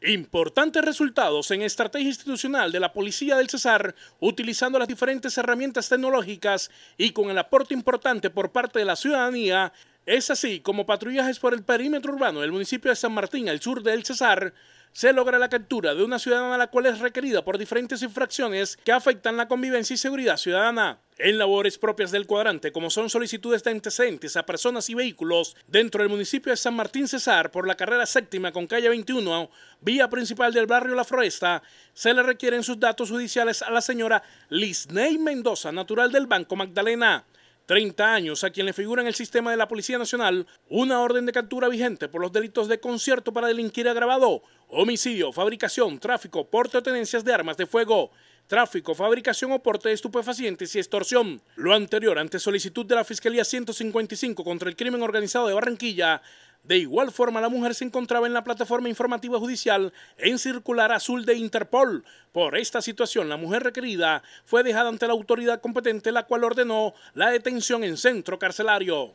Importantes resultados en estrategia institucional de la Policía del Cesar, utilizando las diferentes herramientas tecnológicas y con el aporte importante por parte de la ciudadanía, es así como patrullajes por el perímetro urbano del municipio de San Martín, al sur del Cesar, se logra la captura de una ciudadana la cual es requerida por diferentes infracciones que afectan la convivencia y seguridad ciudadana en labores propias del cuadrante, como son solicitudes de antecedentes a personas y vehículos dentro del municipio de San Martín Cesar por la carrera séptima con calle 21, vía principal del barrio La Floresta, se le requieren sus datos judiciales a la señora Lisney Mendoza, natural del Banco Magdalena. 30 años, a quien le figura en el sistema de la Policía Nacional una orden de captura vigente por los delitos de concierto para delinquir agravado, homicidio, fabricación, tráfico, porte o tenencias de armas de fuego tráfico, fabricación o porte de estupefacientes y extorsión. Lo anterior ante solicitud de la Fiscalía 155 contra el crimen organizado de Barranquilla. De igual forma, la mujer se encontraba en la plataforma informativa judicial en circular azul de Interpol. Por esta situación, la mujer requerida fue dejada ante la autoridad competente, la cual ordenó la detención en centro carcelario.